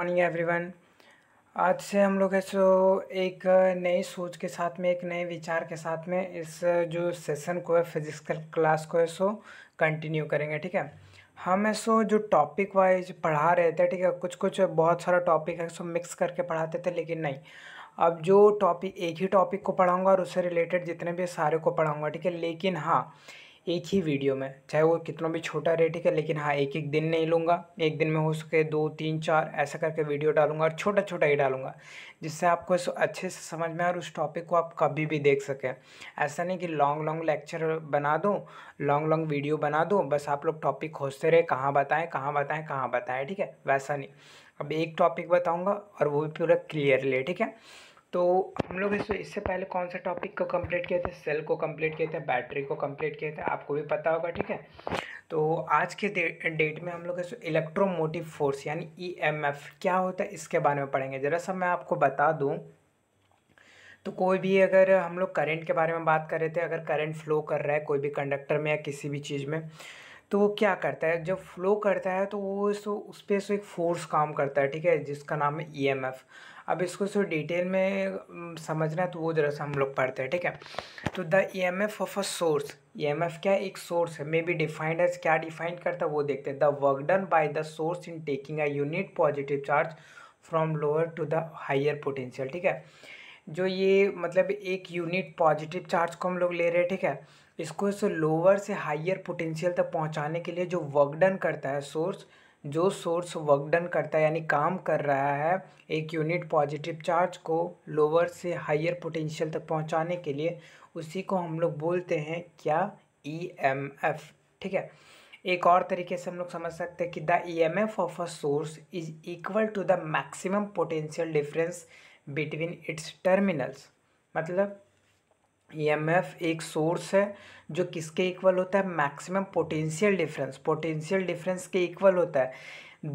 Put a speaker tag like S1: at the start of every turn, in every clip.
S1: morning everyone आज से हम लोग है सो एक नई सोच के साथ में एक नए विचार के साथ में इस जो सेशन को है फिजिक्स क्लास को है सो कंटिन्यू करेंगे ठीक है हम ऐसो जो टॉपिक वाइज पढ़ा रहे थे ठीक है कुछ कुछ बहुत सारा टॉपिक है सो मिक्स करके पढ़ाते थे लेकिन नहीं अब जो टॉपिक एक ही टॉपिक को पढ़ाऊंगा और उससे रिलेटेड जितने भी सारे को पढ़ाऊंगा ठीक है लेकिन हाँ एक ही वीडियो में चाहे वो कितना भी छोटा रेटिक है लेकिन हाँ एक एक दिन नहीं लूँगा एक दिन में हो सके दो तीन चार ऐसा करके वीडियो डालूंगा और छोटा छोटा ही डालूंगा जिससे आपको अच्छे से समझ में आए और उस टॉपिक को आप कभी भी देख सकें ऐसा नहीं कि लॉन्ग लॉन्ग लेक्चर बना दो लॉन्ग लॉन्ग वीडियो बना दो बस आप लोग टॉपिक खोजते रहे कहाँ बताएँ कहाँ बताएँ कहाँ बताएँ ठीक है वैसा नहीं अब एक टॉपिक बताऊँगा और वो भी पूरा क्लियरली ठीक है तो हम लोग इस इससे पहले कौन से टॉपिक को कंप्लीट किए थे सेल को कंप्लीट किए थे बैटरी को कंप्लीट किए थे आपको भी पता होगा ठीक है तो आज के डे, डेट में हम लोग इस इलेक्ट्रोमोटिव फोर्स यानी ईएमएफ e क्या होता है इसके बारे में पढ़ेंगे ज़रा सा मैं आपको बता दूँ तो कोई भी अगर हम लोग करेंट के बारे में बात कर रहे थे अगर करेंट फ्लो कर रहा है कोई भी कंडक्टर में या किसी भी चीज़ में तो वो क्या करता है जब फ्लो करता है तो वो सो उस पर एक फोर्स काम करता है ठीक है जिसका नाम है ई एम एफ अब इसको सो डिटेल में समझना है तो वो जरा सा हम लोग पढ़ते हैं ठीक है तो the E M F of a source E M F क्या एक सोर्स है मे बी डिफाइंड एज क्या डिफाइन करता है वो देखते हैं the work done by the source in taking a unit positive charge from lower to the higher potential ठीक है जो ये मतलब एक यूनिट पॉजिटिव चार्ज को हम लोग ले रहे हैं ठीक है इसको इस लोअर से हाइयर पोटेंशियल तक पहुंचाने के लिए जो वर्क डन करता है सोर्स जो सोर्स वर्क डन करता है यानी काम कर रहा है एक यूनिट पॉजिटिव चार्ज को लोअर से हाइयर पोटेंशियल तक पहुंचाने के लिए उसी को हम लोग बोलते हैं क्या ई एम एफ ठीक है एक और तरीके से हम लोग समझ सकते हैं कि the E M F of a source is equal to the maximum potential difference between its terminals मतलब ईएमएफ e एक सोर्स है जो किसके इक्वल होता है maximum potential difference potential difference के इक्वल होता है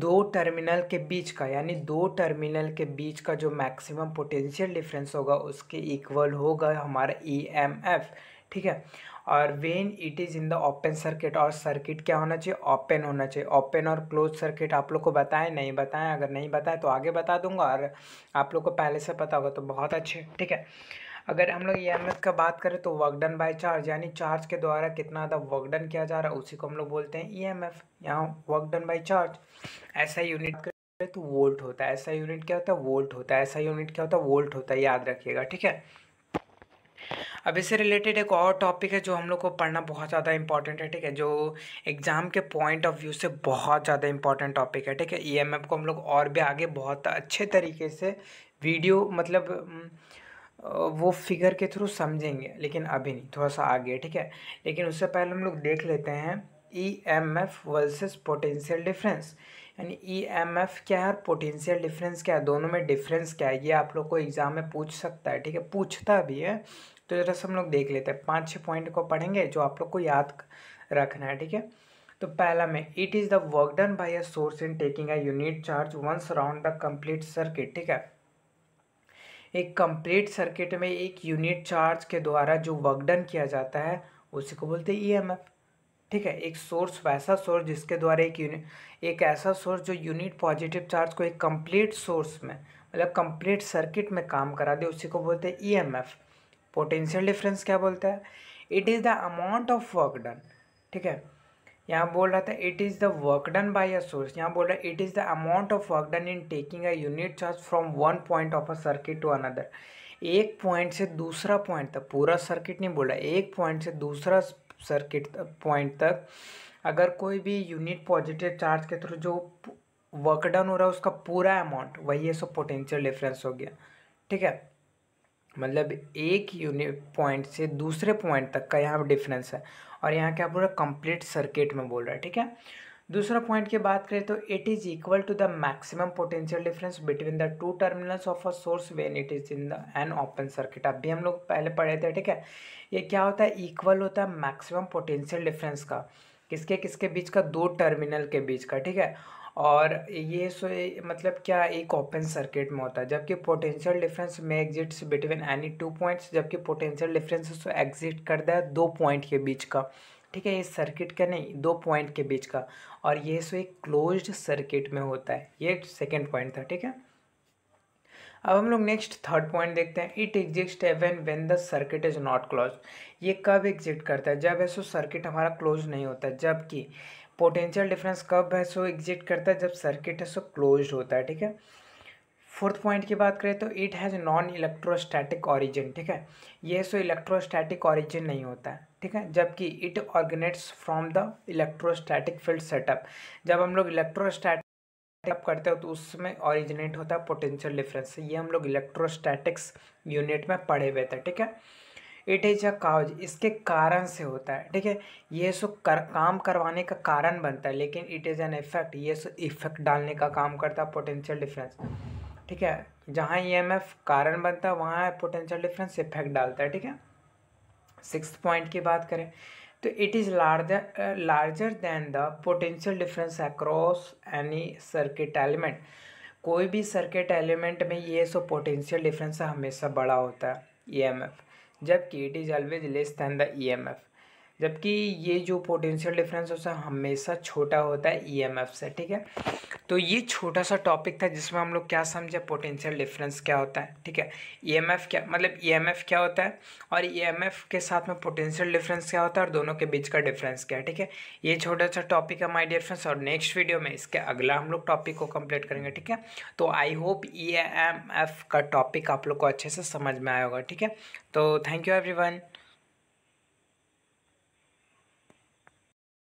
S1: दो टर्मिनल के बीच का यानी दो टर्मिनल के बीच का जो मैक्सिमम पोटेंशियल डिफरेंस होगा उसके इक्वल होगा हमारा ईएमएफ e ठीक है और when it is in the open circuit और सर्किट क्या होना चाहिए ओपन होना चाहिए ओपन और क्लोज सर्किट आप लोग को बताएं नहीं बताएं अगर नहीं बताएं तो आगे बता दूंगा और आप लोग को पहले से पता होगा तो बहुत अच्छे ठीक है अगर हम लोग ई एम एफ का बात करें तो वर्क डन बाय चार्ज यानी चार्ज के द्वारा कितना ज़्यादा वर्क डन किया जा रहा है उसी को हम लोग बोलते हैं ई एम एफ यहाँ वर्क डन बाय चार्ज ऐसा यूनिट करें तो वोल्ट होता है ऐसा यूनिट क्या होता है वोल्ट होता है ऐसा यूनिट क्या होता है वोल्ट होता है याद रखिएगा ठीक है अब इससे रिलेटेड एक और टॉपिक है जो हम लोग को पढ़ना बहुत ज़्यादा इंपॉर्टेंट है ठीक है जो एग्ज़ाम के पॉइंट ऑफ व्यू से बहुत ज़्यादा इंपॉर्टेंट टॉपिक है ठीक है ई e को हम लोग और भी आगे बहुत अच्छे तरीके से वीडियो मतलब वो फिगर के थ्रू समझेंगे लेकिन अभी नहीं थोड़ा सा आगे ठीक है लेकिन उससे पहले हम लोग देख लेते हैं E M F versus potential difference यानी ई एम एफ क्या है और पोटेंशियल डिफरेंस क्या है दोनों में डिफरेंस क्या है ये आप लोग को एग्ज़ाम में पूछ सकता है ठीक है पूछता भी है तो जरा से हम लोग देख लेते हैं पाँच छः पॉइंट को पढ़ेंगे जो आप लोग को याद रखना है ठीक है तो पहला में it is the work done by a source in taking a unit charge once around the complete circuit ठीक है एक कंप्लीट सर्किट में एक यूनिट चार्ज के द्वारा जो वर्कडन किया जाता है उसी को बोलते हैं ईएमएफ e ठीक है एक सोर्स वैसा सोर्स जिसके द्वारा एक यूनिट एक ऐसा सोर्स जो यूनिट पॉजिटिव चार्ज को एक कंप्लीट सोर्स में मतलब कंप्लीट सर्किट में काम करा दे उसी को बोलते हैं ईएमएफ पोटेंशियल डिफरेंस क्या बोलता है it is the amount of work done ठीक है यहाँ बोल रहा था it is the work done by a source यहाँ बोल रहा है it is the amount of work done in taking a unit charge from one point of a circuit to another एक पॉइंट से दूसरा पॉइंट तक पूरा सर्किट नहीं बोला एक पॉइंट से दूसरा सर्किट पॉइंट तक अगर कोई भी यूनिट पॉजिटिव चार्ज के थ्रू जो वर्क डन हो रहा है उसका पूरा अमाउंट वही है सो पोटेंशियल डिफरेंस हो गया ठीक है मतलब एक यूनिट पॉइंट से दूसरे पॉइंट तक का यहाँ पर डिफरेंस है और यहाँ क्या बोल रहा है कंप्लीट सर्किट में बोल रहा है ठीक है दूसरा पॉइंट की बात करें तो it is equal to the maximum potential difference between the two terminals of a source when it is in the an open circuit अब भी हम लोग पहले पढ़े थे ठीक है ये क्या होता है इक्वल होता है मैक्सिमम पोटेंशियल डिफरेंस का किसके किसके बीच का दो टर्मिनल के बीच का ठीक है और ये सो मतलब क्या एक ओपन सर्किट में होता है जबकि पोटेंशियल डिफरेंस में exists between any two points जबकि पोटेंशियल डिफरेंस उसको एग्जिट करता है दो पॉइंट के बीच का ठीक है ये सर्किट का नहीं दो पॉइंट के बीच का और ये सो एक क्लोज्ड सर्किट में होता है ये सेकेंड पॉइंट था ठीक है अब हम लोग नेक्स्ट थर्ड पॉइंट देखते हैं it exist even when the circuit is not close ये कब एग्जिट करता है जब ऐसा सर्किट हमारा क्लोज नहीं होता जबकि पोटेंशियल डिफरेंस कब है सो एग्जिट करता है जब सर्किट है सो क्लोज होता है ठीक है फोर्थ पॉइंट की बात करें तो it has non electrostatic origin ठीक है ये सो इलेक्ट्रोस्टैटिक ऑरिजिन नहीं होता है ठीक है जबकि it originates from the electrostatic field set up जब हम लोग इलेक्ट्रोस्टैटिक सेटअप करते हो तो उसमें ऑरिजिनेट होता है पोटेंशियल डिफरेंस ये हम लोग इलेक्ट्रोस्टैटिक्स यूनिट में पढ़े हुए थे ठीक है इट इज़ अ काउज इसके कारण से होता है ठीक है ये सो कर काम करवाने का कारण बनता है लेकिन इट इज़ एन इफेक्ट ये सो इफेक्ट डालने का काम करता है पोटेंशियल डिफरेंस ठीक है जहाँ ई एम एफ कारण बनता है वहाँ पोटेंशियल डिफरेंस इफेक्ट डालता है ठीक है सिक्स पॉइंट की बात करें तो it is larger larger than the potential difference across any circuit element कोई भी सर्किट एलिमेंट में ये सो पोटेंशियल डिफरेंस हमेशा बड़ा होता है ई एम एफ जबकि it is always less than the E M F जबकि ये जो पोटेंशियल डिफरेंस होता है हमेशा छोटा होता है ईएमएफ e से ठीक है तो ये छोटा सा टॉपिक था जिसमें हम लोग क्या समझे पोटेंशियल डिफरेंस क्या होता है ठीक है ईएमएफ e क्या मतलब ईएमएफ e क्या होता है और ईएमएफ के साथ में पोटेंशियल डिफरेंस क्या होता है और दोनों के बीच का डिफरेंस क्या है ठीक है ये छोटा सा टॉपिक है माई डियर फ्रेंड्स और नेक्स्ट वीडियो में इसके अगला हम लोग टॉपिक को कम्प्लीट करेंगे ठीक है तो आई होप ई का टॉपिक आप लोग को अच्छे से समझ में आया होगा ठीक है तो थैंक यू वन